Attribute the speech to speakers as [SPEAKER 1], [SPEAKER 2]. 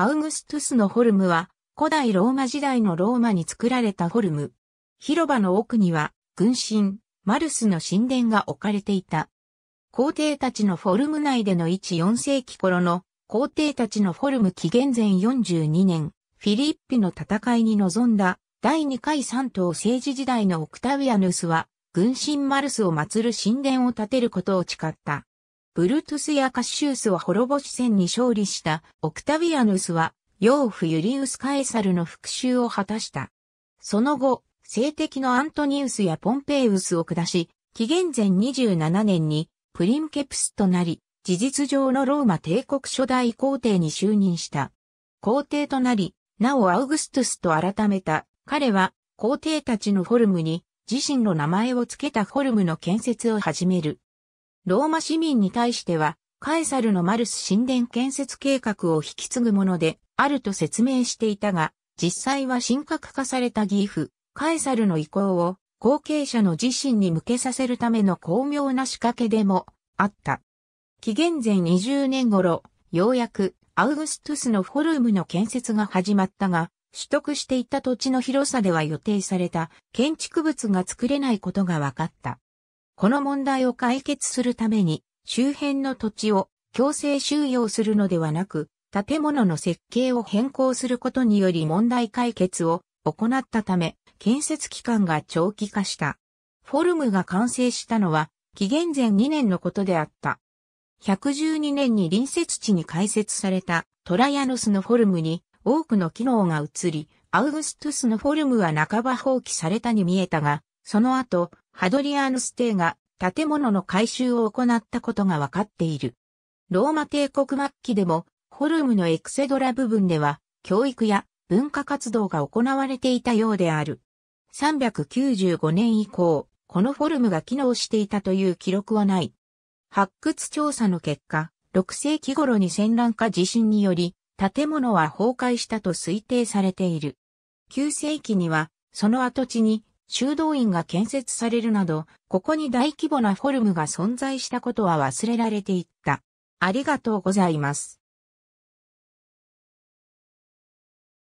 [SPEAKER 1] アウグストゥスのホルムは、古代ローマ時代のローマに作られたホルム。広場の奥には、軍神、マルスの神殿が置かれていた。皇帝たちのフォルム内での14世紀頃の皇帝たちのフォルム紀元前42年、フィリッピの戦いに臨んだ第2回3島政治時代のオクタウィアヌスは、軍神マルスを祀る神殿を建てることを誓った。ブルトゥスやカッシュースは滅ぼし戦に勝利したオクタビアヌスは、養父ユリウス・カエサルの復讐を果たした。その後、政敵のアントニウスやポンペイウスを下し、紀元前27年にプリンケプスとなり、事実上のローマ帝国初代皇帝に就任した。皇帝となり、なおアウグストゥスと改めた、彼は皇帝たちのフォルムに自身の名前を付けたフォルムの建設を始める。ローマ市民に対しては、カエサルのマルス神殿建設計画を引き継ぐもので、あると説明していたが、実際は神格化されたギーフ、カエサルの意向を後継者の自身に向けさせるための巧妙な仕掛けでもあった。紀元前20年頃、ようやくアウグストゥスのフォルムの建設が始まったが、取得していた土地の広さでは予定された建築物が作れないことが分かった。この問題を解決するために、周辺の土地を強制収容するのではなく、建物の設計を変更することにより問題解決を行ったため、建設期間が長期化した。フォルムが完成したのは、紀元前2年のことであった。112年に隣接地に開設されたトライアノスのフォルムに多くの機能が移り、アウグストゥスのフォルムは半ば放棄されたに見えたが、その後、ハドリアーヌス帝が建物の改修を行ったことが分かっている。ローマ帝国末期でも、ホルムのエクセドラ部分では、教育や文化活動が行われていたようである。395年以降、このフォルムが機能していたという記録はない。発掘調査の結果、6世紀頃に戦乱か地震により、建物は崩壊したと推定されている。9世紀には、その跡地に修道院が建設されるなど、ここに大規模なフォルムが存在したことは忘れられていった。ありがとうございます。